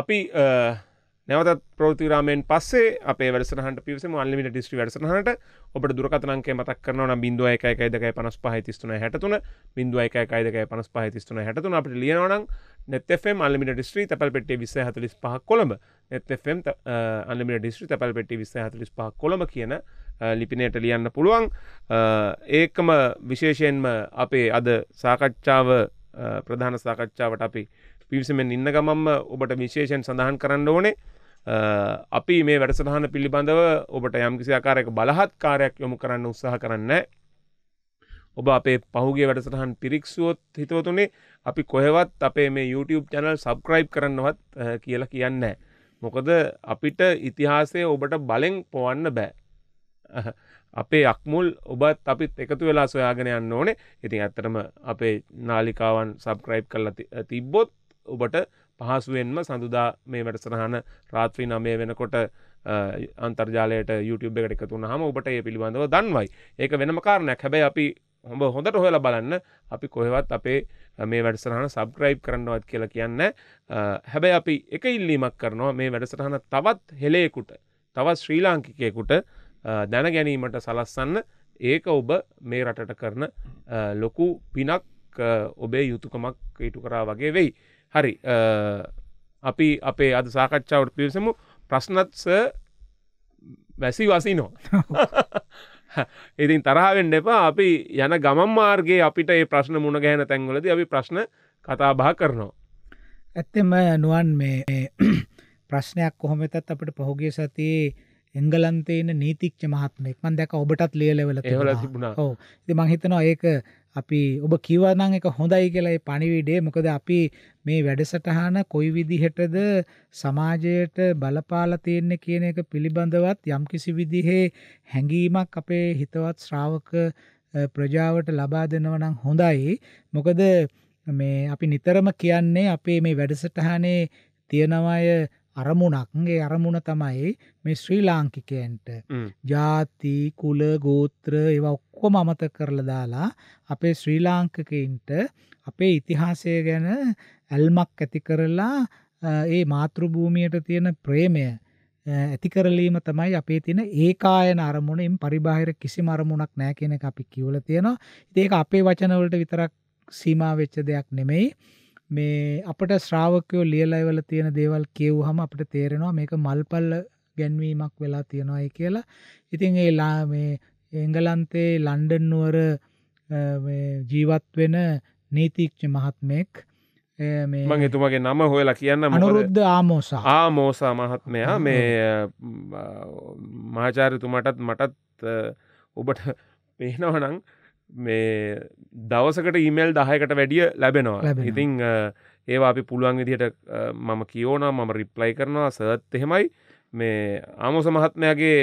අපි නැවතත් ප්‍රෘතිරාමෙන් පස්සේ අපේ වැඩසනහට පිවස මල්ලිට ඩිස්ටි වැඩසනහට ඔබට දුරකතනන්ගේ මතක් කරනවන බින්දුව එකයි දෙකයි පනස් පහතිස්තුන හැටතුන බින්දුව එකයි දෙකයි පනස් පහතිස්තුන හැටතුන අපට ලියනවන නැතෙම් අල්ලිට ඩිස්ට්‍රී තැල් පෙටේ විස හතලිස් පහ කොළඹ නැතෙම් අල්ලිට ඩිස්ට්‍රී තැල් පෙටි විස හතලිස් පහ කොළඹ කියන ලිපිනයට ලියන්න පුළුවන් ඒකම විශේෂයෙන්ම අපේ අද සාකච්ඡාව ප්‍රධාන සාකච්ඡාවට අපි පිවිසමෙන් ඉන්න ගමම්ම ඔබට විශේෂයෙන් සඳහන් කරන්න ඕනේ අපි මේ වැඩසටහන පිළිබඳව ඔබට යම්කිසි ආකාරයක බලහත් කාරයක් යොමු කරන්න උත්සාහ කරන්න ඔබ අපේ පහුගේ වැඩසටහන් පිරික්සුවොත් හිතවතුනේ අපි කොහෙවත් අපේ මේ YouTube චැනල් සබස්ක්‍රයිබ් කරන්නවත් කියලා කියන්න මොකද අපිට ඉතිහාසය ඔබට බලෙන් පොවන්න බෑ අපේ අක්මුල් ඔබත් අපිත් එකතු වෙලා සොයාගෙන යන්න ඕනේ ඉතින් ඇත්තටම අපේ නාලිකාවන් සබස්ක්‍රයිබ් කරලා තිබ්බොත් ඔබට පහසුවෙන්ම සඳුදා මේ වැඩසටහන රාත්‍රී නමය වෙනකොට අන්තර්ජාලයට YouTube එකට එකතු වුණාම ඔබට ඒ පිළිබඳව දන්වයි. ඒක වෙනම කාරණයක්. හැබැයි අපි හොඹ හොඳට හොයලා බලන්න අපි කොහෙවත් අපේ මේ වැඩසටහන සබ්ක්‍රයිබ් කරන්නවත් කියලා කියන්න. හැබැයි අපි එක ඉල්ලීමක් කරනවා මේ වැඩසටහන තවත් හෙලේකුට තවත් ශ්‍රී ලාංකිකයෙකුට දැන ගැනීමට සලස්සන්න ඒක ඔබ මේ රටට කරන ලොකු පිනක් ඔබේ යුතුකමක් ඉටු කරා වගේ වෙයි. හරි අපි අපේ අද සාකච්ඡාවට පිවිසමු ප්‍රශ්නත්ස වැසි වසිනෝ ඉතින් තරහාවෙන් එපා අපි යන ගමන් මාර්ගගේ අපිට ඒ ප්‍රශ්න මුණ ගැන තැන්වලද අපි ප්‍රශ්න කතා බා කරනවා. ඇත්තෙම නුවන් මේ ප්‍රශ්නයක් කොහොමතත් අපට පහුගේ සතියේ එංගලන්තේන නීතිච්ච මහත්මෙක් මන් දැක ඔබටත් ලියලෙවල ඕ ති මහිතනවා ඒක අපි ඔබ කිවනං එක හොඳයි කියලයි පණිවිඩේ මොකද අපි මේ වැඩසටහන කොයි විදිහටද සමාජයට බලපාලා තියෙන්නේ කියන එක පිළිබඳවත් යම්කිසි විදිහේ හැඟීමක් අපේ හිතවත් ශ්‍රාවක ප්‍රජාවට ලබා දෙනවා නම් හොඳයි මොකද මේ අපි නිතරම කියන්නේ අපේ මේ වැඩසටහනේ තියෙනවාය අරමුණක් ඒ අරමුණ තමයි මේ ශ්‍රී ලාංකිකයන්ට ජාති කුල ගෝත්‍ර ඒවා ඔක්කොම අමතක කරලා දාලා අපේ ශ්‍රී ලාංකිකයින්ට අපේ ඉතිහාසය ගැන ඇල්මක් ඇති කරලා ඒ මාතෘභූමියට තියෙන ප්‍රේමය ඇති කරලීම තමයි අපේ තියෙන ඒකායන අරමුණෙන් පරිබාහිර කිසිම අරමුණක් නැහැ කියන එක අපි කියවලා තියෙනවා. ඉතින් ඒක අපේ වචන වලට විතරක් සීමා වෙච්ච දෙයක් නෙමෙයි. මේ අපට ශ්‍රාවකයෝ ලියලා ඉවල තියෙන දේවල් කියවුවහම අපිට තේරෙනවා මේක මල්පල්ල ගැන්වීමක් වෙලා තියෙනවායි කියලා. ඉතින් ඒ මේ එංගලන්තේ ලන්ඩන් නුවර මේ ජීවත් වෙන නීතිඥ මහත්මයෙක් මම එතුමගේ නම හොයලා කියන්න අනුරුද්ධ ආමෝසා ආමෝසා මහත්මයා මේ මාචාරතුමටත් මටත් ඔබට පේනවනං මේ දවසකට ඊමල් දහයකට වැඩිය ලැබෙනවා ඉතිං ඒවා අපි පුළුවන් විදිහට මම කියෝනා මම රිප්ලයි කරනවා සත් එහෙමයි මේ ආමෝස මහත්මයාගේ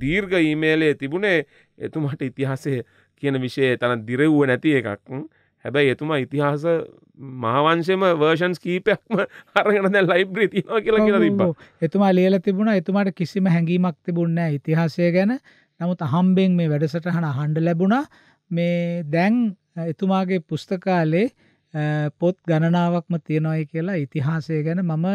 දීර්ග ඊමේලේ තිබුණේ එතුමට ඉතිහාසේ කියන විෂය තන දිරව්ව නැති එකක් හැබැයි එතුමා ඉතිහාස මහාවංශයම වර්ෂන්ස් කීපයක්ම අරගෙන දැ ලයිබ්‍රී තිවා කියලා කියලා තිබ එතුමා ලියල තිබුණ එතුමාට කිසිම හැඟීමක් තිබුණ ඉතිහාසය ගැන නමුත් අහම්බෙන් මේ වැඩසටහන හන්ඩ ලැබුණා මේ දැන් එතුමාගේ පුස්තකාලේ පොත් ගණනාවක්ම තියෙනවායි කියලා ඉතිහාසය ගැන මම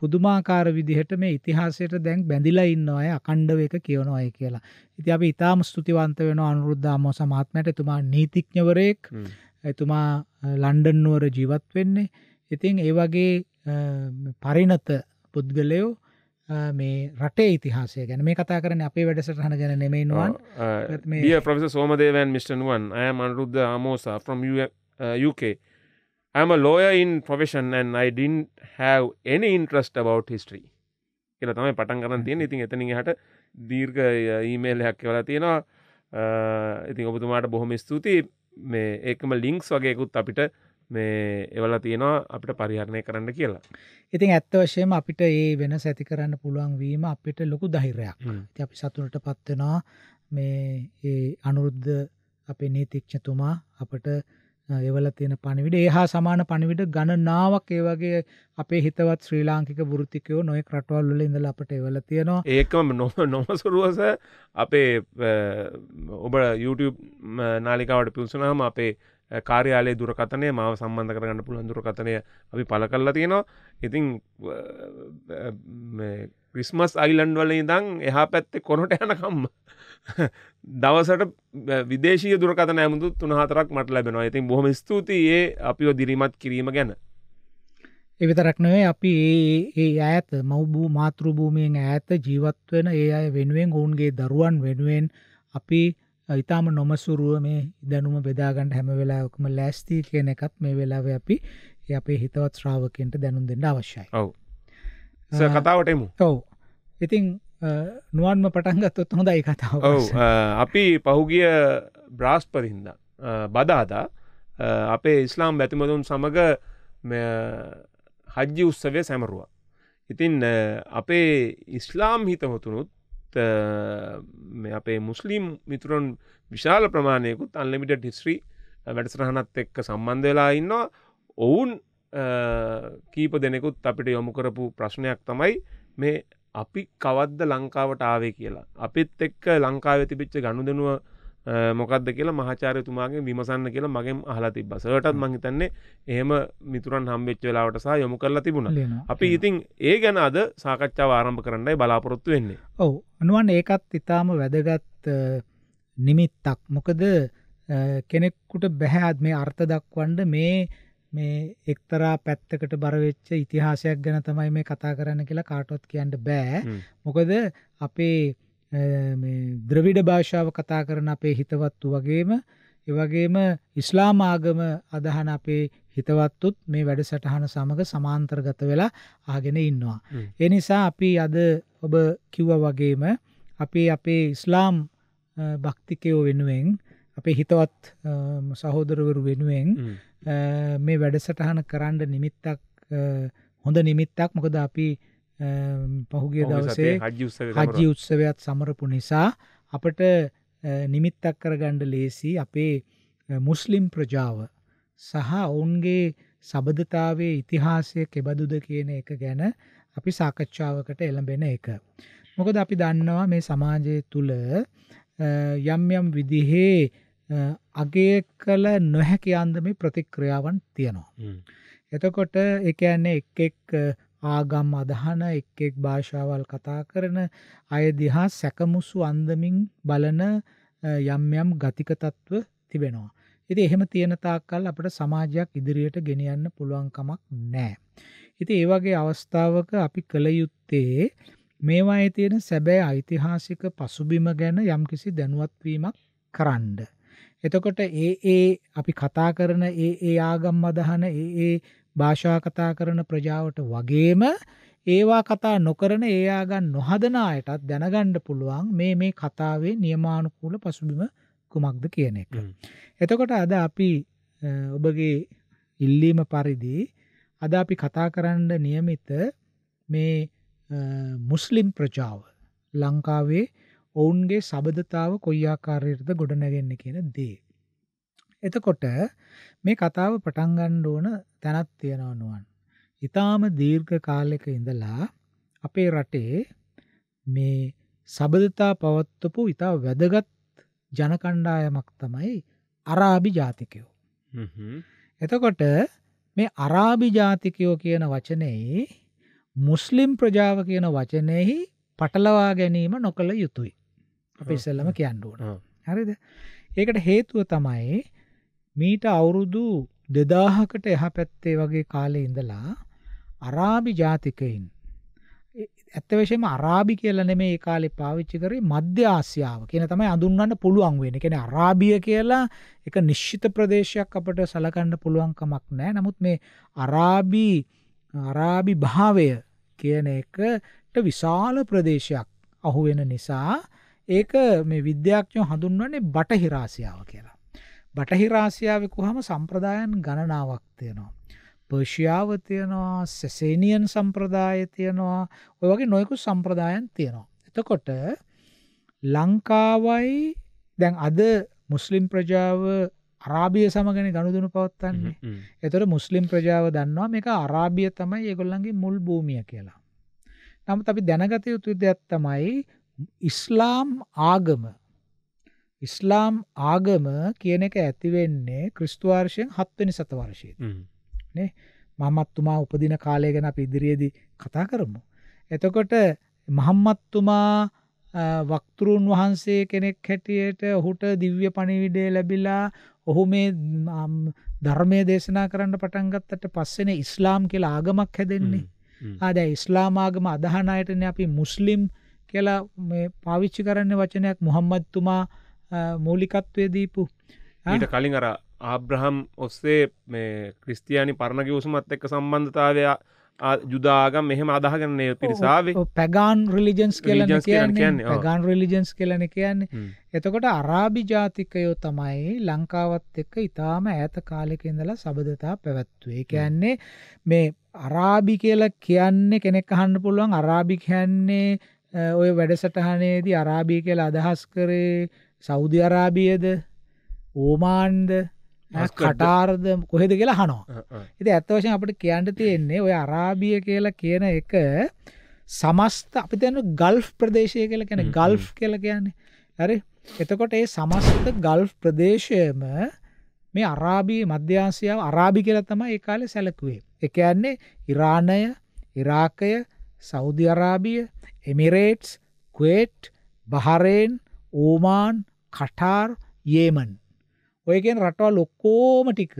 පුදුමාකාර විදිහට මේ ඉතිහාසයට දැන් බැඳිලා ඉන්න අය අකණ්ඩව එක කියවන අය කියලා. ඉතින් අපි ඊටාම් ස්තුතිවන්ත වෙනවා අනුරුද්ධ ආමෝස මහත්මයාට එතුමා නීතිඥවරයෙක්. එතුමා ලන්ඩන් නුවර ජීවත් වෙන්නේ. ඉතින් ඒ වගේ පරිණත පුද්ගලයෝ මේ රටේ ඉතිහාසය ගැන මේ කතා කරන අපේ වැඩසට හන ගැන නෙමයින්වන් ප්‍රොෆෙස සෝමදේවන් මිෂටනුවන් අය මනුරුද්ධ අමෝසා from UK. Uh, I'm a lawyer in profession and I didn't have any interest about history. කියලා තමයි පටන් කරන්න තියෙන ඉතින් එතනින් හට දීර්ඝ ඊමේල් හැක් කියලා තියෙනවා uh, ඉතින් ඔබතුමාට බොහොම ස්තුතියි මේ ඒකම ලිංක්ස් වගේකුත් අපිට මේ එවල තියෙනවා අපිට පරිහරණය කරන්න කියලා. ඉතින් ඇත්ත වශයෙන්ම අපිට ඒ වෙනස ඇති කරන්න පුළුවන් වීම අපිට ලොකු ධෛර්යයක්. ඉතින් අපි සතුටට පත් වෙනවා මේ ඒ අනුරුද්ධ අපේ නීතිඥතුමා අපට එවල තියෙන පණිවිඩ ඒ හා සමාන පණිවිඩ ගණනාවක් ඒ වගේ අපේ හිතවත් ශ්‍රී ලාංකික වෘත්තිකයෝ නොයෙක් රටවල් වල ඉඳලා අපට එවල තියෙනවා ඒකම නොමසුරුවස අපේ ඔබ YouTube නාලිකාවට පිවිසුනහම අපේ කාර්යාලය දුරකතනය මාව සම්බන්ධ කරගන්න පුළන් දුරකතනය අපි පල කල්ලා තියෙනවා ඉතිං ක්‍රිස්මස් අයිලන්් වල ඉදං එහා පැත්තේ කොනොට යනකම්ම දවසට විදේශය දුරකතන ඇමුතු තුනහතරක් මට ලැබෙනවා ඉතින් බොහොම ස්තුතියේ අපිෝ දිරිමත් කිරීම ගැන එවිතරක්නවේ අපි ඒ ඇත් මවබූ මාතෘභූමියෙන් ඇත ජීවත්වෙන ඒ අය වෙනුවෙන් ඔවුන්ගේ දරුවන් වෙනුවෙන් අපි ඉතාම නොමසුරුව මේ දැනුම බෙදාගන්න හැම වෙලාවකම ලෑස්ති කියන එකත් මේ වෙලාවේ අපි අපේ හිතවත් ශ්‍රාවකයන්ට දැනුම් දෙන්න අවශ්‍යයි. ඔව්. කතාවට එමු. ඔව්. ඉතින් නුවන්ම පටන්ගත්තොත් හොඳයි කතාව අපි පහුගිය බ්‍රාස්්පරිහින්ද බදාදා අපේ ඉස්ලාම් බැතිමතුන් සමඟ හජ්ජි උත්සවය සැමරුවා. ඉතින් අපේ ඉස්ලාම් හිතමතුනුත් ඒත් අපේ මුස්ලිම් මිතුරන් විශාල ප්‍රමාණයකුත් අන්ලිමිට හිස්්‍රී වැඩසරහනත් එක්ක සම්බන්ධ වෙලා ඉන්නවා ඔවුන් කීප දෙනෙකුත් අපිට යොමු කරපු ප්‍රශ්නයක් තමයි මේ අපි කවද්ද ලංකාවට ආවේ කියලා. අපිත් එක්ක ලංකාව තිබිච්ච ගණු දෙනුව මොකක්ද කියලා මහාචාරයතුමාගේ විමසන්න කියලා මගේ අහලා තිබ සටත් මහිතන්නේ එහෙම මිතුරන් හම්බෙච් වෙලාවට සහ යොමු කරලා තිබුණ අපි ඉතින් ඒ ගැන අද සාකච්ඡාව ආරම්භ කරන්නයි බලාපොරොත්තු වෙන්නේ ඔවු අනුවන් ඒකත් ඉතාම වැදගත් නිමිත්තක් මොකද කෙනෙක්කුට බැහැත් මේ අර්ථ දක්වන්ඩ මේ මේ එක්තරා පැත්තකට බරවෙච්ච ඉතිහාසයක් ගැන තමයි මේ කතා කරන්න කියලා කාටොත් කියන්න බෑ මොකද අපේ ද්‍රවිඩ භාෂාව කතා කරන අපේ හිතවත්තු වගේම එවගේම ඉස්ලාම් ආගම අදහන අපේ හිතවත්තුත් මේ වැඩසටහන සමඟ සමාන්තර්ගත වෙලා ආගෙන ඉන්නවා. ඒ නිසා අපි අද ඔබ කිව්ව වගේම අපි අපේ ඉස්ලාම් භක්තිකයෝ වෙනුවෙන් අපේ හිතවත් සහෝදරවරු වෙනුවෙන් මේ වැඩසටහන කරන්න නිමිත්තක් හොඳ නිමිත්තක් මොකද අපි පහුගේ දවසේ හජ්ජි උත්සවයත් සමරපු නිසා අපට නිමිත්තක් කරගණ්ඩ ලේසි අපේ මුස්ලිම් ප්‍රජාව සහ ඔවුන්ගේ සබධතාවේ ඉතිහාසය කෙබදුද කියන එක ගැන අපි සාකච්ඡාවකට එළඹෙන එක. මොකද අපි දන්නවා මේ සමාජය තුළ යම් යම් විදිහේ අගය කළ නොහැකි අන්දම ප්‍රතික්‍රියාවන් තියෙනවා. එතකොට එකන්නේ එක් එක් ආගම් අදහන එක් එක් භාෂාවල් කතා කරන අය දිහා සැකමුසු අන්දමින් බලන යම් යම් ගතික තත්ත්ව තිබෙනවා. ඉතින් එහෙම තියෙන තාක්කල් අපිට සමාජයක් ඉදිරියට ගෙනියන්න පුළුවන් කමක් නැහැ. ඉතින් ඒ වගේ අවස්ථාවක අපි කල යුත්තේ මේවායේ තියෙන සැබෑ ඓතිහාසික පසුබිම ගැන යම්කිසි දැනුවත් වීමක් කරන්න. එතකොට ඒ ඒ අපි කතා කරන ඒ ඒ ආගම් අදහන ඒ ඒ භාෂා කතා කරන ප්‍රජාවට වගේම ඒවා කතා නොකරන ඒ ආගම් නොහදන අයටත් දැනගන්න පුළුවන් මේ මේ කතාවේ නියමානුකූල පසුබිම කුමක්ද කියන එක. එතකොට අද අපි ඔබගේ ඉල්ලීම පරිදි අද අපි කතා කරන්න નિયમિત මේ මුස්ලිම් ප්‍රජාව ලංකාවේ ඔවුන්ගේ සබඳතාව කොයි ආකාරයටද ගොඩනැගෙන්නේ කියන දේ. එතකොට මේ කතාව පටන්ගන්න ඕන තැනත් තියෙනව නුවන්. ඉතාම දීර්ඝ කාලෙක ඉඳලා අපේ රටේ මේ සබඳතා පවත්වපු ඉතා වැදගත් ජනකණ්ඩායමක් තමයි අරාබි ජාතිකයෝ. එතකොට මේ අරාබි ජාතිකයෝ කියන වචනෙහි මුස්ලිම් ප්‍රජාව කියන වචනයෙහි පටලවා ගැනීම නොකළ යුතුයි. අප ඉස්සල්ලම කියන්නුවන. හරිද ඒකට හේතුව තමයි මීට අවුරුදු 2000කට එහාපැත්තේ වගේ කාලේ ඉඳලා අරාබි ජාතිකයින් ඇත්ත වශයෙන්ම අරාබි කියලා නෙමෙයි ඒ කාලේ පාවිච්චි කරේ මධ්‍ය ආසියාව කියන තමයි අඳුන්වන්න පුළුවන් වෙන්නේ. කියන්නේ අරාබිය කියලා එක නිශ්චිත ප්‍රදේශයක් අපට සලකන්න පුළුවන් කමක් නැහැ. නමුත් මේ අරාබි අරාබි භාවය කියන එකට විශාල ප්‍රදේශයක් අහු වෙන නිසා ඒක මේ විද්‍යාඥයෝ හඳුන්වන්නේ බටහිර ආසියාව කියලා. බටහිර ආසියාවේ කොහම සම්ප්‍රදායන් ගණනාවක් තියෙනවා. පර්ෂියාව තියෙනවා, සෙසේනියන් සම්ප්‍රදාය තියෙනවා. ඔය වගේ නොයෙකුත් සම්ප්‍රදායන් තියෙනවා. එතකොට ලංකාවයි දැන් අද මුස්ලිම් ප්‍රජාව අරාබිය සමගන ගණුදුනු පවත්වන්නේ එතොට මුස්ලිම් ප්‍රජාව දන්නවා මේක අරාබිය තමයි ඒගොල්ලන්ගේ මුල් භූමිය කියලා. නමුත් අපි දැනගත යුතු දෙයක් තමයි ඉස්ලාම් ආගම ඉස්ලාම් ආගම කියන එක ඇති වෙන්නේ ක්‍රිස්තු වර්ෂයෙන් 7 වෙනි සතවර්ෂයේදී. නේ? මහම්මත්තුමා උපදින කාලය ගැන අපි ඉදිරියේදී කතා කරමු. එතකොට මහම්මත්තුමා වක්තෘන් වහන්සේ කෙනෙක් හැටියට ඔහුට දිව්‍ය පණිවිඩය ලැබිලා ඔහු මේ ධර්මය දේශනා කරන්න පටන් ගත්තට පස්සේනේ ඉස්ලාම් කියලා ආගමක් හැදෙන්නේ. ආ දැන් ඉස්ලාම් ආගම අදහන අයටනේ අපි මුස්ලිම් කියලා මේ පාවිච්චි කරන්නේ වචනයක් මුහම්මද්තුමා මූලිකත්වය දීපු ඊට කලින් අර ආබ්‍රහම් ඔස්සේ මේ ක්‍රිස්තියානි පරණ කිවසුමත් එක්ක සම්බන්ධතාවයා ජුදාගම් මෙහෙම අදහගන්නේ පිරිසාාවේ පැගාන් රිලිජන්ස් කියලන කියන්නේ ගන් රිලිජන්ස් කියලන කියන්නේ එතකොට අරාබි ජාතිකයෝ තමයි ලංකාවත් එක්ක ඉතාම ඇත කාලෙකඉඳලා සබඳතා පැවැත්වේ කියන්නේ මේ අරාබි කියල කියන්නේ කෙනෙක් අහන්න පුළුවන් අරාබි කියන්නේ ඔය වැඩසටහනේදී අරාබි කියලා අදහස් කරේ සෞදි අරාබියද ඕමාන්ද කටාර්ද කොහෙද කියලා හනවා ඉති ඇත්තවශයෙන් අපට කියන්න තියෙන්නේ ඔය අරාබිය කියලා කියන එක සමස්ත අපි තැන ගල්ෆ් ප්‍රදේශය කියලා කියන ගල්ෆ් කියලා කියන්නේ හරි එතකොට ඒ සමස්ත ගල්ෆ් ප්‍රදේශයම මේ අරාබී මධ්‍යආසියාව අරාබි කියලා තමයි ඒ කාලේ සැලකුවේ. ඒ කියන්නේ ඉරානය, ඉරාකය, සෞදි අරාබිය, Emirates, Kuwait, Bahrain, Oman Qatar Yemen ඔය කියන රටවල් ඔක්කෝම ටික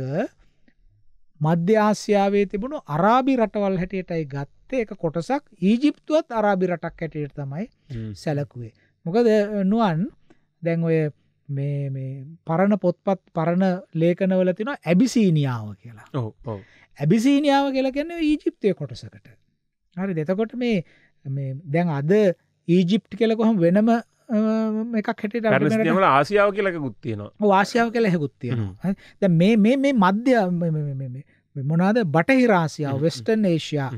මධ්‍ය ආසියාවේ තිබුණු අරාබි රටවල් හැටියටයි ගත්තේ එක කොටසක් ඊජිප්තුවත් අරාබි රටක් හැටියට තමයි සැලකුවේ මොකද නුවන් දැන් ඔය පරණ පොත්පත් පරණ ලේකනවල තින ඇබිසීනියාව කියලා ඇබිසීනියාව කියලා ගැන්න ඊජිප්තය කොටසකට හරි දෙතකොට මේ දැන් අද ඊජිප්ට් කෙලකොහම වෙනම එකක් හැට ම ආසියාව කියලක ගුත්තියනවා වාසියාව කළ හැකුත්තියෙනවා ද මේ මේ මධ්‍ය මොනාද බටහිර ආසියාව වෙස්ටන් ඒෂයා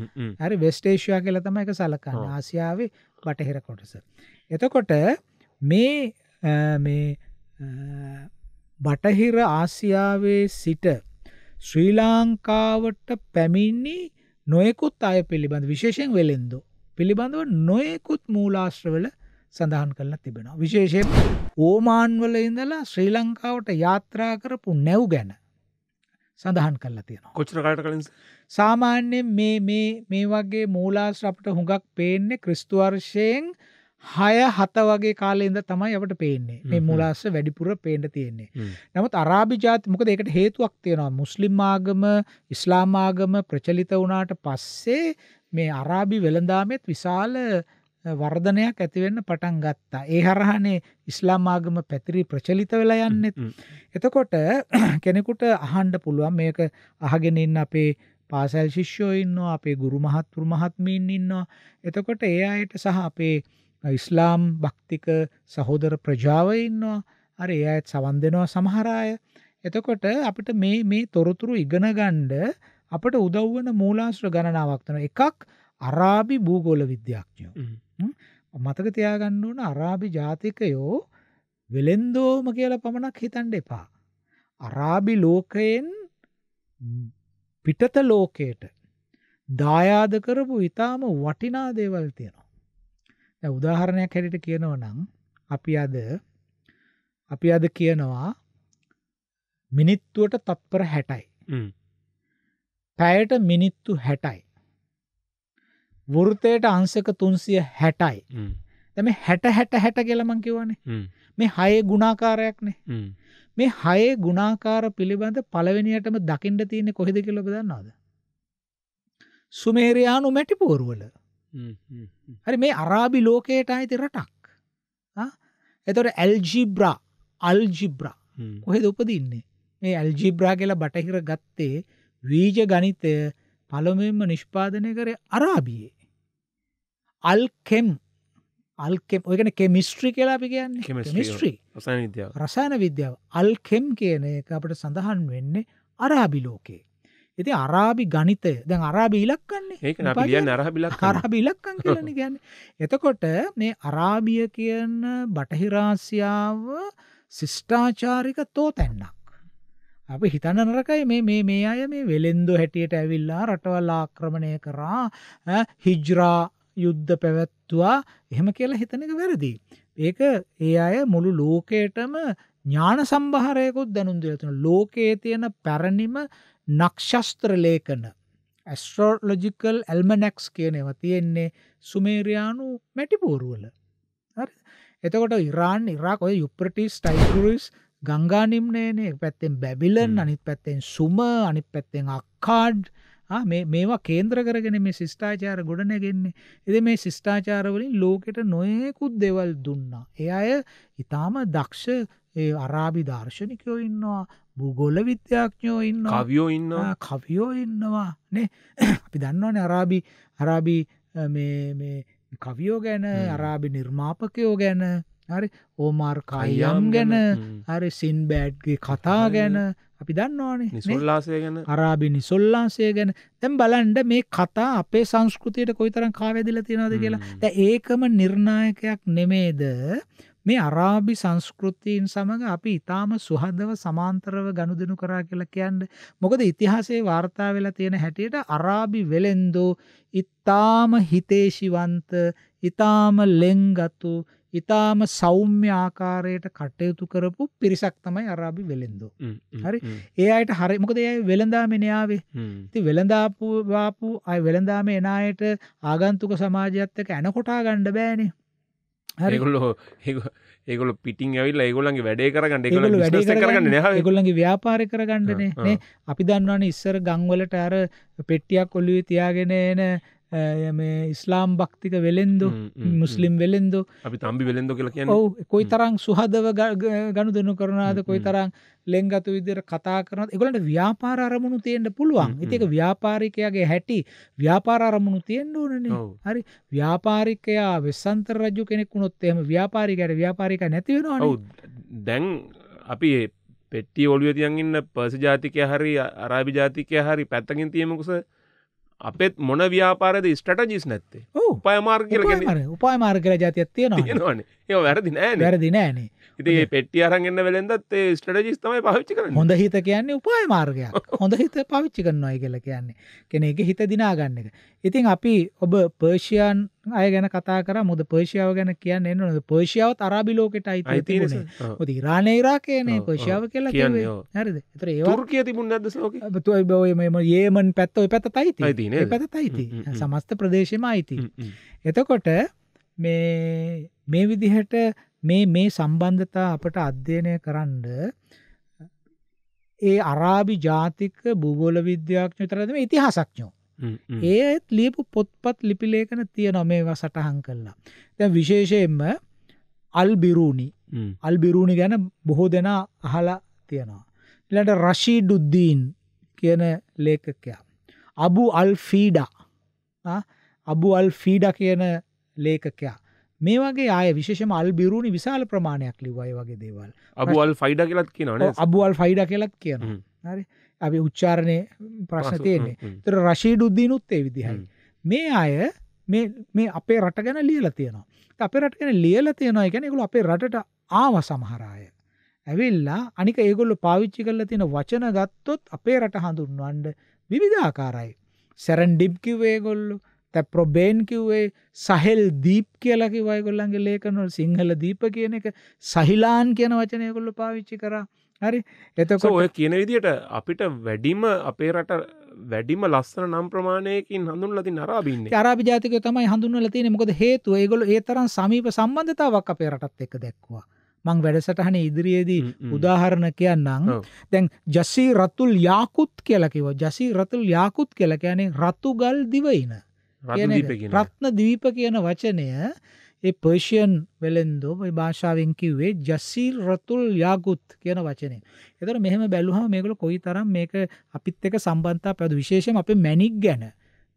හරි වෙස්ටේෂයා කියල තම එක සලකන්න ආසියාවේ බටහිර කොටස. එතකොට මේ මේ බටහිර ආසියාවේ සිට ශ්‍රී ලංකාවට පැමිණි නොයෙකුත් අය පිළිබඳ විශේෂයෙන් වෙලෙන්දු. පිළිබඳව නොයෙකුත් මූලාශ්‍රවල සඳහන් කරලා තිබෙනවා. විශේෂයෙන් ඕමාන්වල ඉඳලා ශ්‍රී ලංකාවට යාත්‍රා කරපු නැව් ගැන සඳහන් කරලා තියෙනවා. කොච්චර කාලයකට කලින්ද? සාමාන්‍යයෙන් මේ මේ මේ වගේ මූලාශ්‍ර අපිට හුඟක් පේන්නේ ක්‍රිස්තු වර්ෂයෙන් 6 7 වගේ කාලේ ඉඳ තමයි අපිට පේන්නේ. මේ මූලාශ්‍ර වැඩිපුර පේන්න තියෙන්නේ. නමුත් අරාබි ජාති මොකද ඒකට හේතුවක් තියෙනවා. මුස්ලිම් ආගම, ඉස්ලාම් ආගම ප්‍රචලිත වුණාට පස්සේ මේ අරාබි වෙළඳාමෙත් විශාල වර්ධනයක් ඇතිවෙන්න පටන් ගත්තා. ඒ හරහානේ ඉස්ලාම් ආගම පැතිරි ප්‍රචලිත වෙලා යන්නේ. එතකොට කෙනෙකුට අහන්න පුළුවන් මේක අහගෙන ඉන්න අපේ පාසල් ශිෂ්‍යෝ ඉන්නවා, අපේ ගුරු මහත්තුරු මහත්මීන් ඉන්නවා. එතකොට ඒ අයට සහ අපේ ඉස්ලාම් භක්තික සහෝදර ප්‍රජාව ඉන්නවා. අර ඒ අයට සවන් දෙනවා සමහර අය. එතකොට අපිට මේ මේ තොරතුරු ඉගෙන ගන්න අපට උදව් වෙන මූලාශ්‍ර ගණනාවක් තියෙනවා. එකක් අරාබි භූගෝල විද්‍යාඥයෝ. මතක තියාගන්න ඕන අරාබි ජාතිකයෝ වෙලෙන්දෝම කියලා පමණක් හිතන්න එපා. අරාබි ලෝකයෙන් පිටත ලෝකයට දායාද කරපු ඊටාම වටිනා දේවල් තියෙනවා. දැන් උදාහරණයක් හැටියට කියනවා නම් අපි අද අපි අද කියනවා මිනිත්තුවට තත්පර 60යි. පැයට මිනිත්තු 60යි. වෘතයට අංශක තුන්සිය හැටයි තැම හැට හැට හැට කෙලමං කිවනේ මේ හයේ ගුණාකාරයක්නේ මේ හයේ ගුණාකාර පිළිබඳ පළවෙනියටම දකිින්ට තියන්නේ කොහෙද කෙලබදන්නවාද සුමේරයානු මැටිපෝරුවල හරි මේ අරාබි ලෝකයට අයිති රටක් එතොට ඇල්ජිබ්‍රා අල්ජිබ්‍රා කොහෙද උපදින්නේ මේ ඇල්ජිබ්‍රා කියලා බටහිර ගත්තේ වීජ ගනිතය පළොමෙන්ම නිෂ්පාදනය කරේ අරාබියේ අල්කෙම් අල්කෙම් ඔයගෙන කෙමිස්ට්‍රි කියලා අපි කියන්නේ මිස්ට්‍රී රසායන විද්‍යාව අල්කෙම් කියන එක අපට සඳහන් වෙන්නේ අරාබි ලෝකයේ. ඉති අරාබි ගනිතය දැන් අරාබි ඉලක්කන්නේ ඒ නරහබිලක් අරාබි ඉලක්කන් කියලන ගැන්න. එතකොට මේ අරාබිය කියන බටහිරාසියාව ශිෂ්ඨාචාරික තෝ තැන්නක්. අප හිතන නරකයි මේ මේ මේ අය මේ වෙළෙන්දු හැටියට ඇවිල්ලා රටවල් ආක්‍රමණය කරා හිජ්රා යුද්ධ පැවැත්තුවා එහෙම කියලා හිතන එක වැරදි. ඒක ඒ අය මුළු ලෝකයටම ඥාන සම්භාරයකුත් දැනුම් දෙලා තියෙනවා. ලෝකයේ තියෙන පැරණිම නක්ෂත්‍ර ලේඛන ඇස්ට්‍රෝලොජිකල් ඇල්මනැක්ස් කියනව තියෙන්නේ සුමේරයානු මැටිපූරුවල එතකොට ඉරාන් ඉරාක් ඔය යුප්‍රටිස් ටයිකරුස් ගංගානිම්නයනේ පැත්තෙන් බැබිලන් අනිත් පැත්තෙන් සුම අනිත් පැත්තෙන් අක්කාඩ් ආ මේ මේවා කේන්ද්‍ර කරගෙන මේ ශිෂ්ටාචාර ගොඩනැගෙන්නේ. ඉතින් මේ ශිෂ්ටාචාර වලින් ලෝකෙට නොයෙකුත් දේවල් දුන්නා. ඒ අය ඊටාම දක්ෂ ඒ අරාබි දාර්ශනිකයෝ ඉන්නවා, භූගෝල විද්‍යාඥයෝ ඉන්නවා, කවියෝ ඉන්නවා, කවියෝ ඉන්නවා නේ. අපි දන්නවනේ අරාබි අරාබි මේ මේ කවියෝ ගැන අරාබි නිර්මාපකයෝ ගැන හරි ඕමාර් කයම් ගැන හරි සින්බෑඩ්ගේ කතා ගැන අපි දන්නවානේ නිසොල්ලාසය ගැන අරාබි නිසොල්ලාසය ගැන දැන් බලන්න මේ කතා අපේ සංස්කෘතියට කොයිතරම් කාවැදිලා තියෙනවද කියලා. දැන් ඒකම නිර්ණායකයක් නෙමේද? මේ අරාබි සංස්කෘතීන් සමඟ අපි ඊටාම සුහදව සමාන්තරව ගනුදෙනු කරා කියලා කියන්නේ මොකද ඉතිහාසයේ වාර්තා වෙලා තියෙන හැටියට අරාබි වෙලෙන්දෝ ඊටාම හිතේශිවන්ත ඊටාම ලෙන්ගතු ඉතාම සෞම්‍ය ආකාරයට කටයුතු කරපු පිරිසක් තමයි අරාබි වෙළෙන්දෝ. හරි ඒ අයට හරි මොකද ඒ වෙළඳාමෙන ආවේ. ඉතින් වෙළඳාපු වාපු අය වෙළඳාම එන අයට ආගන්තුක සමාජයත් එක්ක ඇනකොටා ගන්න බෑනේ. හරිගොල්ලෝ ඒගොල පිටින් ඇවිල්ලා ඒගොල්ලන්ගේ වැඩේ කරගන්න ඒගොල්ල වැඩේ කරගන්න ඒගොල්ලන්ගේ ව්‍යාපාර කරගන්නනේ නේ අපි දන්නවනේ ඉස්සර ගම්වලට අර පෙට්ටියක් ඔළුවේ තියාගෙන එන මේ ඉස්ලාම් භක්තික වෙලෙන්දු මුස්ලිම් වෙලෙන්දු අපි තම්බි වෙලෙන්දු කියලා කියන්නේ ඔව් කොයි තරම් සුහදව ගනුදෙනු කරනවාද කොයි තරම් ලෙන්ගතු විදිහට කතා කරනවාද ඒගොල්ලන්ට ව්‍යාපාර අරමුණු තියෙන්න පුළුවන් ඉතින් ඒක ව්‍යාපාරිකයාගේ හැටි ව්‍යාපාර අරමුණු තියෙන්න ඕනනේ හරි ව්‍යාපාරිකයා වෙස්සන්තර රජු කෙනෙක් වුණොත් එහෙම ව්‍යාපාරිකයාට ව්‍යාපාරිකයා නැති වෙනවනේ ඔව් දැන් අපි පෙට්ටි ඔලුවේ තියන් ඉන්න පර්සි ජාතිකය හරි අරාබි ජාතිකය හරි පැත්තකින් තියෙමුකස අපත් මොන ව්‍යාපාරද ස්ටජිස් නැත්තේ උපයමාර් කියල උපයමාර් කර ජාතියක් තියෙනවා ඒවා වැරදි නෑ වැරදි නෑනේ ඉති පෙට්ටිය අරගන්න වෙලෙන්දත් ස්ටජිස් තමයි පවිච්චි කර හොඳ හිත කියන්නේ උපය මාර්ගයක් හොඳ හිත පවිච්චි කරනවා කියල කියන්නේ කෙන එක හිත දිනාගන්න එක ඉතින් අපි ඔබ පර්ෂියන් අය ගැන කතා කර මුද පර්ෂියාව ගැන කියන්න එන්න නොද පර්ෂියාව තරාබිලෝකට අයිති ති රාණ ඉරාකයනේ පර්ෂාව කියලා කිය හරිද තර ඒර්කිය තිබුණ ඇද ලෝක තුයි ඒමන් පැත්තව පැත තයිති පැත තයිති සමස්ත ප්‍රදේශම අයිති එතකොට මේ මේ විදිහට මේ මේ සම්බන්ධතා අපට අධ්‍යයනය කරන්න ඒ අරාබි ජාතික භූගෝල විද්‍යාඥයෝ විතරද මේ ඉතිහාසඥයෝ. ඒත් ලියපු පොත්පත් ලිපි ලේඛන තියෙනවා මේවා සටහන් කළා. දැන් විශේෂයෙන්ම අල් බිරූනි අල් බිරූනි ගැන බොහෝ දෙනා අහලා තියෙනවා. ඊළඟට රෂීඩුද්දීන් කියන ලේඛකයා. අබු අල් ෆීඩා අබු අල් ෆීඩා කියන ලේඛකයා. මේ වගේ ආය විශේෂම අල් බිරුණි විශාල ප්‍රමාණයක් ලිව්වයි වගේ දේවල් අබුවල් ෆයිඩ කියලත් කියනවනේ අබුවල් ෆයිඩ කියලත් කියනවා හරි අපි උච්චාරණය ප්‍රශ්න තියෙන්නේ තර රශීඩ් උද්දීනුත් ඒ විදිහයි මේ අය මේ අපේ රට ගැන ලියලා තියෙනවා අපේ රට ගැන ලියලා තියෙනවා ගැන එකගුල අපේ රටට ආව සමහරාය ඇවිල්ලා අනික ඒගොල්ල පාවිච්චි කරලා තියෙන වචන ගත්තොත් අපේ රට හඳුන්වන්ඩ විවිධාකාරයි සැරන් ඩිබ් කිව්වේගොල්ලු දැන් ප්‍රොබේන් කිව්වේ සහෙල් දීප් කියලා කිව්වා ඒගොල්ලන්ගේ ලේඛනවල සිංහල දීප කියන එක සහිලාන් කියන වචනය ඒගොල්ලෝ පාවිච්චි කරා. හරි. එතකොට ඔය කියන විදිහට අපිට වැඩිම අපේ රට වැඩිම ලස්සන නම් ප්‍රමාණයකින් හඳුන්වලා තියෙන අරාබි ඉන්නේ. අරාබි ජාතිකයෝ තමයි හඳුන්වලා තියෙන්නේ. මොකද හේතුව ඒගොල්ලෝ ඒ තරම් සමීප සම්බන්ධතාවක් අපේ රටත් එක්ක දැක්වුවා. මං වැඩසටහන ඉදිරියේදී උදාහරණ කියන්නම් දැන් ජසී රතුල් යාකුත් කියලා කිව්වා ජසී රතුල් යාකුත් කියලා කියන්නේ රතුගල් දිවයින රත්න දීප කියන වචනය ඒ පර්ෂියන් වෙලෙන්දෝ ඔය භාෂාවෙන් කිව්වේ ජස්සීල් රතුල් යාගුත් කියන වචනය. ඒතර මෙහෙම බැලුවම මේගොල්ලෝ කොයිතරම් මේක අපිත් එක්ක සම්බන්ධතාව පැවතු විශේෂයෙන්ම අපේ මැණික් ගැන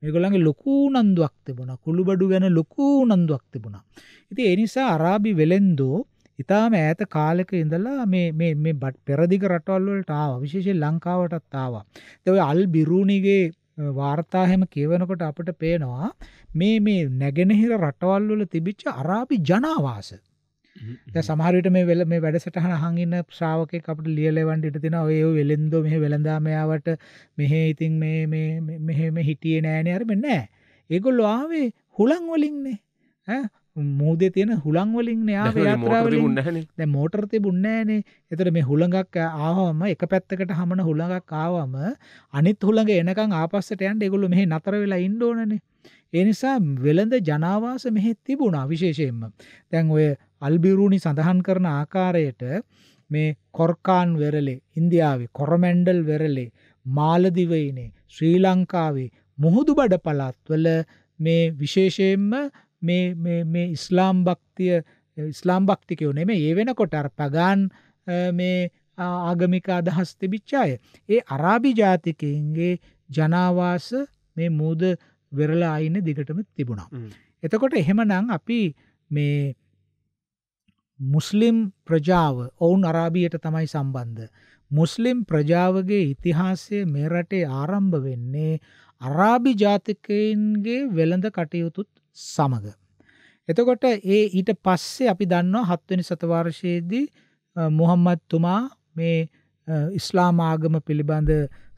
මේගොල්ලන්ගේ ලොකු උනන්දුවක් තිබුණා. කුළුබඩු ගැන ලොකු උනන්දුවක් තිබුණා. ඉතින් ඒ නිසා අරාබි වෙලෙන්දෝ ඉතාම ඈත කාලෙක ඉඳලා මේ මේ මේ පෙරදිග රටවල් වලට ආවා විශේෂයෙන් ලංකාවටත් ආවා. ඒ ඔය අල් බිරූනිගේ වාර්තා හැම කියවනකොට අපට පේනවා මේ මේ නැගෙනහිර රටවල් වල තිබිච්ච අරාබි ජනාවාස. දැන් සමහර විට මේ වෙල මේ වැඩසටහන අහන් ඉන්න ශ්‍රාවකෙක් අපිට ලියලෙවන්න ඉඩ දෙනවා ඔය වෙලෙන්දෝ මෙහෙ වෙලඳාමයාවට මෙහෙ ඉතින් මේ මේ මෙහෙම හිටියේ නෑනේ අර මෙ නෑ. ඒගොල්ලෝ ආවේ හුලං වලින්නේ. ඈ මුහදේ තියෙන හුළං වලින් යාගේ යාත්‍රාවලින් දැන් මෝටර තිබුණේ නැහනේ. ඒතර මේ හුළඟක් ආවම එක පැත්තකට හමන හුළඟක් ආවම අනිත් හුළඟ එනකන් ආපස්සට යන්න ඒගොල්ලෝ මෙහි නතර වෙලා ඉන්න ඕනනේ. ඒ නිසා වෙළඳ ජනාවාස මෙහි තිබුණා විශේෂයෙන්ම. දැන් ඔය අල්බිරූනි සඳහන් කරන ආකාරයට මේ කොර්කාන් වෙරළේ ඉන්දියාවේ කොරමැන්ඩල් වෙරළේ මාලදිවයිනේ ශ්‍රී ලංකාවේ මුහුදු බඩ පළාත්වල මේ විශේෂයෙන්ම මේ මේ මේ ඉස්ලාම් භක්තිය ඉස්ලාම් භක්තිකයෝ නෙමෙයි ඒ වෙනකොට අර පගාන් මේ ආගමික අදහස් තිබිච්ච අය. ඒ අරාබි ජාතිකයන්ගේ ජනාවාස මේ මූද වෙරළා අයින දිගටම තිබුණා. එතකොට එහෙමනම් අපි මේ මුස්ලිම් ප්‍රජාව ඔවුන් අරාබියට තමයි සම්බන්ධ. මුස්ලිම් ප්‍රජාවගේ ඉතිහාසය මේ රටේ ආරම්භ වෙන්නේ අරාබි ජාතිකයන්ගේ වෙළඳ කටයුතුත් සමග. එතකොට ඒ ඊට පස්සේ අපි දන්නවා හත්වනි සතවර්ශයේදී මොහම්මත් තුමා මේ ඉස්ලාම ආගම පිළිබඳ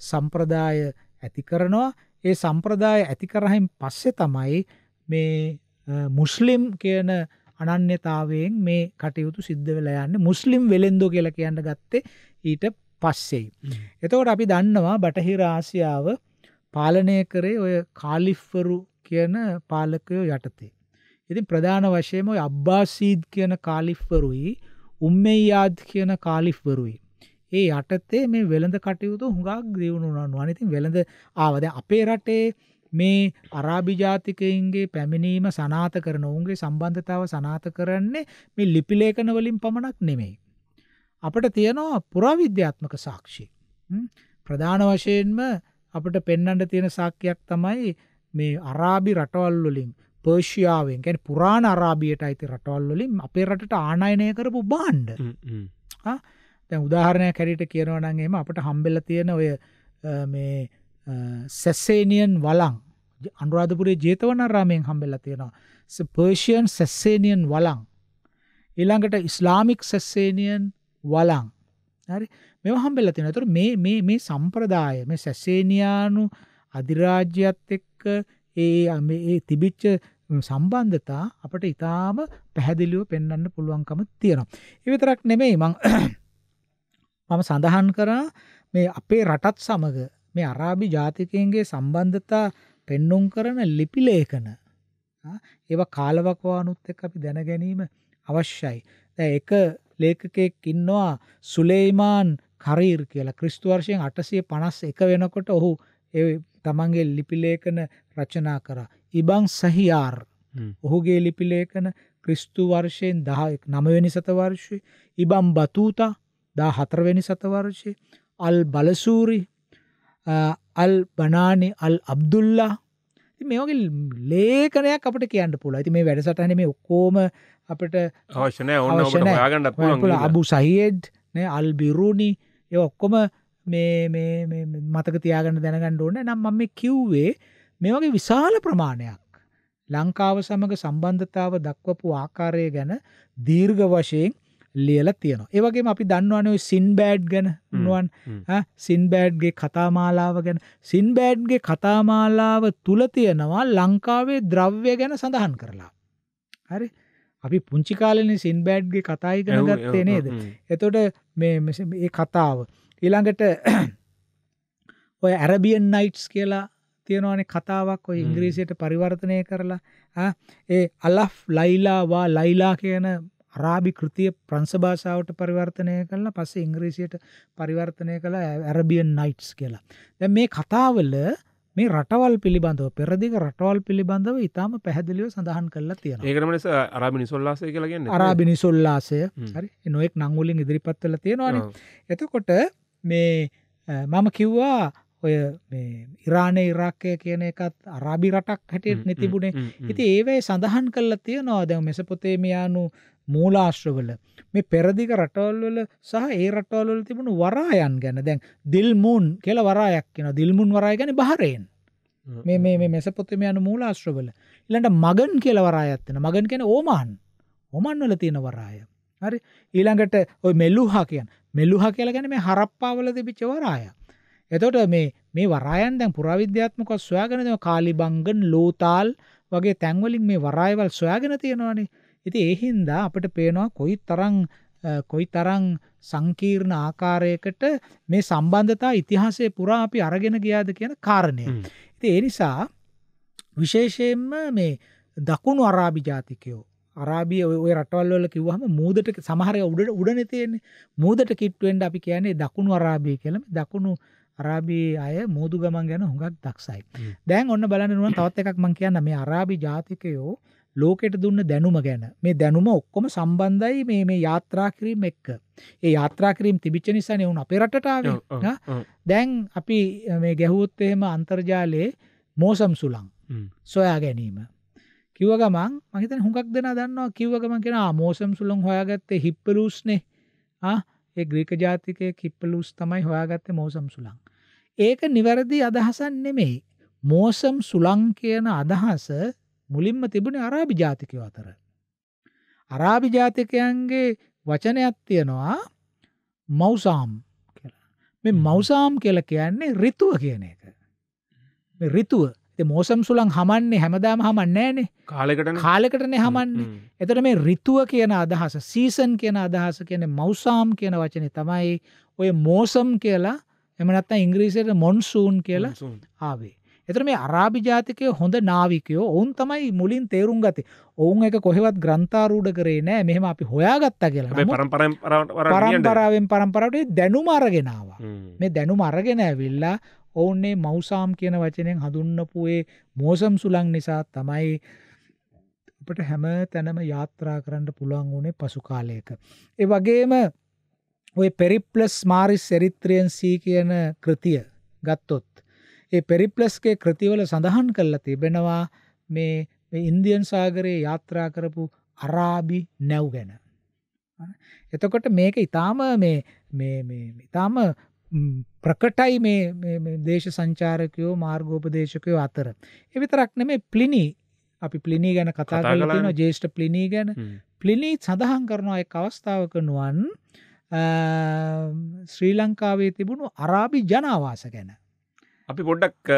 සම්ප්‍රදාය ඇති කරනවා ඒ සම්ප්‍රදාය ඇති කරහින් පස්සේ තමයි මේ මුස්ලිම් කියන අනන්‍යතාවයෙන් මේ කටයුතු සිද්ධ වෙලා යන්න මුස්ලිම් වෙලෙන්දෝ කියලා කියන්න ගත්තේ ඊට පස්සෙයි. එතකොට අපි දන්නවා බටහිර ආසියාව පාලනය කරේ ඔය කාලිෆ්වරු කියන පාලකයෝ යටතේ. ඉතින් ප්‍රධාන වශයෙන්ම ඔය අබ්බාසීද් කියන කාලිෆ්වරුයි උම්මෙයාද් කියන කාලිෆ්වරුයි ඒ යටතේ මේ වෙළඳ කටයුතු හුඟක් දියුණු වනවා. ඉතින් වෙළඳ ආව දැන් අපේ රටේ මේ අරාබි ජාතිකයින්ගේ පැමිණීම සනාථ කරන ඔවුන්ගේ සම්බන්ධතාව සනාථ කරන්නේ මේ ලිපි ලේඛන වලින් පමණක් නෙමෙයි. අපිට තියෙනවා පුරාවිද්‍යාත්මක සාක්ෂි. ප්‍රධාන වශයෙන්ම අපිට පෙන්වන්න තියෙන සාක්කයක් තමයි මේ අරාබි රටවල් වලින් පර්ෂියාවෙන් ගැන පුරාණ අරාබියට අයිති රටවල් වලින් අපේ රටට ආනයනය කරපු බාණ්ඩ තැන් උදාහරණය කැරිට කියනවනන්ගේම අපට හම්බෙල තියෙන ඔය මේ සැස්සේනියන් වලං අනුරාධපුරේ ජේතවන රාමයෙන් හම්බෙලා තියෙනවා පර්ෂියන් සැස්සේනියන් වලං ඊළඟට ඉස්ලාමික් සැස්සේනියන් වලං හරි මෙ හම්බෙල තියෙන තුර මේ මේ සම්ප්‍රදාය මේ සැසේනියානු අධිරාජ්‍යයත් එක්ක ඒ මේ තිබිච්ච සම්බන්ධතා අපට ඉතාම පැහැදිලිව පෙන්වන්න පුළුවන්කම තියෙනවා. ඒ විතරක් නෙමෙයි මම මම සඳහන් කරා මේ අපේ රටත් සමග මේ අරාබි ජාතිකයන්ගේ සම්බන්ධතා පෙන්눔 කරන ලිපි ලේඛන ඒවා කාලවකවානුත් එක්ක අපි දැන ගැනීම අවශ්‍යයි. දැන් එක ලේඛකෙක් ඉන්නවා සුලෙයිමාන් කරීර් කියලා ක්‍රිස්තු වර්ෂයෙන් 851 වෙනකොට ඔහු ඒ තමන්ගේ ලිපිලේඛන රචනා කරා. ඉබන් සහියාර් ඔහුගේ ලිපිලේඛන ක්‍රිස්තු වර්ෂයෙන් 19 වෙනි සතවර්ෂයේ ඉබන් බතූතා 14 වෙනි සතවර්ෂයේ අල් බලසූරි අල් බනානි අල් අබ්දුල්ලා මේ වගේ ලේඛනයක් අපිට කියන්න පුළුවන්. ඉතින් මේ වැඩසටහනේ මේ ඔක්කොම අපිට අවශ්‍ය නැහැ ඕන ඔබට හොයාගන්න පුළුවන්. අබු සයිඩ් නේ අල් බිරුනි ඒ ඔක්කොම මේ මතක තියාගන්න දැනගන්න ඕන නම් මම කිව්වේ මේ වගේ විශාල ප්‍රමාණයක් ලංකාව සමග සම්බන්ධතාව දක්වපු ආකාරය ගැන දීර්ඝ වශයෙන් ලියලා තියෙනවා. ඒ වගේම අපි දන්නවනේ ඔය සින්බෑඩ් ගැන නුවන් සින්බෑඩ්ගේ කතාමාලාව ගැන සින්බෑඩ්ගේ කතාමාලාව තුල තියෙනවා ලංකාවේ ද්‍රව්‍ය ගැන සඳහන් කරලා. හරි? අපි පුංචි කාලේනේ සින්බෑඩ්ගේ කතා ඉගෙන ගත්තේ නේද? එතකොට මේ මේ කතාව ඊළඟට ඔය ඇරබියන් නයිට්ස් කියලා තියෙනවානේ කතාවක් ඔය ඉංග්‍රීසියට පරිවර්තනය කරලා ඒ අලෆ් ලයිලා වා ලයිලා කියන අරාබි කෘතිය ප්‍රංශ භාෂාවට පරිවර්තනය කළා පස්සේ ඉංග්‍රීසියට පරිවර්තනය කළා ඇරබියන් නයිට්ස් කියලා. දැන් මේ කතාවල මේ රටවල් පිළිබඳව පෙරදිග රටවල් පිළිබඳව ඉතාම පැහැදිලිව සඳහන් කරලා තියෙනවා. ඒකම නිසා අරාබි නිසොල්ලාසය කියලා කියන්නේ. අරාබි නිසොල්ලාසය. හරි. නොඑක් නම් වලින් ඉදිරිපත් වෙලා තියෙනවානේ. එතකොට මේ මම කිව්වා ඔය ඉරාණය ඉරාක්කය කියන එකත් අරාබි රටක් හැටියට නැතිබුණේ ඉති ඒවයි සඳහන් කල්ලා තියෙනවා දැන් මෙසපොතේමයානු මූලාශ්‍රවල මේ පෙරදිග රටවල්වල සහ ඒ රටවල්වල තිබුණු වරායන් ගැන දැන් දිල්මුන් කෙල වරායක් කියෙන දිල්මුන් වරාය ගැන බහරයෙන් මේ මේ මෙසපොත්තම යන මූලාශ්‍රවල ඉළට මගන් කියල වරායත්වෙන මගන් කෙන ඕමාන් ඔමන් වල තියෙන වරාය හරි ඊළඟට ඔය මෙල්ලුහා කියන් මෙලුහ කියලා කියන්නේ මේ හරප්පාවල තිබිච්ච වරාය. එතකොට මේ මේ වරායන් දැන් පුරාවිද්‍යාත්මකව සොයාගෙන තියෙනවා කාලිබංගන් ලෝතාල් වගේ තැන්වලින් මේ වරායවල් සොයාගෙන තියෙනවානේ. ඉතින් ඒ හින්දා අපිට පේනවා කොයි තරම් කොයි තරම් සංකීර්ණ ආකාරයකට මේ සම්බන්ධතා ඉතිහාසයේ පුරා අපි අරගෙන ගියාද කියන කාරණය. ඉතින් ඒ නිසා විශේෂයෙන්ම මේ දකුණු අරාබි ජාතිකයෝ අරාබිය ඔය රටවල් වල කිව්වහම මූදට සමහර උඩ උඩනේ තියෙන්නේ මූදට කිට්ටු වෙන්න අපි කියන්නේ දකුණු අරාබිය කියලා මේ දකුණු අරාබියේ අය මූදු ගමන් ගැන හුඟක් දක්ෂයි. දැන් ඔන්න බලන්න නුවන් තවත් එකක් මම කියන්න මේ අරාබි ජාතිකයෝ ලෝකෙට දුන්න දැනුම ගැන මේ දැනුම ඔක්කොම සම්බන්ධයි මේ මේ යාත්‍රා කිරීම එක්ක. ඒ යාත්‍රා කිරීම තිබිච්ච නිසානේ උන් අපේ රටට ආවේ. දැන් අපි මේ ගැහුවොත් එහෙම අන්තර්ජාලයේ මෝසම් සුළං සොයා ගැනීම කිව්ව ගමන් මම හිතන්නේ හුඟක් දෙනා දන්නවා කිව්ව ගමන් කියන ආ මෝසම් සුළුන් හොයාගත්තේ හිප්පලූස්නේ ආ ඒ ග්‍රීක ජාතිකයෙක් හිප්පලූස් තමයි හොයාගත්තේ මෝසම් සුළං. ඒක නිවැරදි අදහසක් නෙමෙයි. මෝසම් සුළං කියන අදහස මුලින්ම තිබුණේ අරාබි ජාතිකයෝ අතර. අරාබි ජාතිකයන්ගේ වචනයක් තියෙනවා මෞසාම් කියලා. මේ මෞසාම් කියලා කියන්නේ ඍතුව කියන එක. මේ ඍතුව ඉතින් මෝසම් සුලං හමන්නේ හැමදාම හමන්නේ නැහනේ. කාලයකටනේ. කාලයකටනේ හමන්නේ. එතකොට මේ ඍතුව කියන අදහස, සීසන් කියන අදහස කියන්නේ මෞසාම් කියන වචනේ තමයි ඔය මෝසම් කියලා එහෙම නැත්නම් ඉංග්‍රීසියට මොන්සූන් කියලා ආවේ. එතර මේ අරාබි ජාතිකය හොඳ නාවිකයෝ ඔවුන් තමයි මුලින් තේරුම් ගති ඔවුන් එක කොහෙවත් ග්‍රන්ථාරූඩ කරේ නෑ මෙහෙම අපි හොයාගත්තා කියලා පරම්පරාවෙන් පරම්පරාවට දැනුම අරගෙනවා මේ දැනුම අරගෙන ඇවිල්ලා ඔවුන් මේ මෞසාම් කියන වචනයෙන් හඳුන්වපු ඒ මෝසම් සුලං නිසා තමයි අපිට හැම තැනම යාත්‍රා කරන්න පුළුවන් වුණේ පසු කාලයක. ඒ වගේම ওই පෙරිප්ලස් මාරිස් එරිත්‍රියන් සී කියන කෘතිය ගත්තොත් ඒ පෙරිප්ලස්ගේ කෘතිවල සඳහන් කරලා තිබෙනවා මේ ඉන්දියන් සාගරයේ යාත්‍රා කරපු අරාබි නැව් ගැන. එතකොට මේක ඊටාම මේ මේ මේ ඊටාම ප්‍රකටයි මේ දේශ සංචාරකයෝ මාර්ගෝපදේශකයෝ අතර. ඒ විතරක් නෙමේ ප්ලිනි අපි ප්ලිනි ගැන කතා කරලා තියෙනවා ජේෂ්ඨ ප්ලිනි ගැන. ප්ලිනි සඳහන් කරනවා එක් අවස්ථාවක නුවන් ශ්‍රී ලංකාවේ තිබුණු අරාබි ජනාවාස ගැන. අපි පොඩ්ඩක්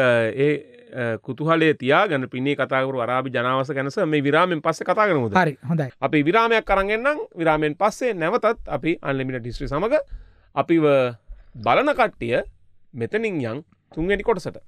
ඒ කුතුහලේ තියාගන පිනේ කතාකරු අරාබි ජනාවස ගැනස මේ විරාමෙන් පස්ස කතාගනමුද හරි හොඳයි අපි විරාමයක් කරගෙන්න්නම් විරාමෙන් පස්සේ නැවතත් අපි අන්ලිමිට ඩිස්ට්‍රි සමඟ අපිව බලන කට්ටිය මෙතනින් යන් තුන්වැනි කොටසට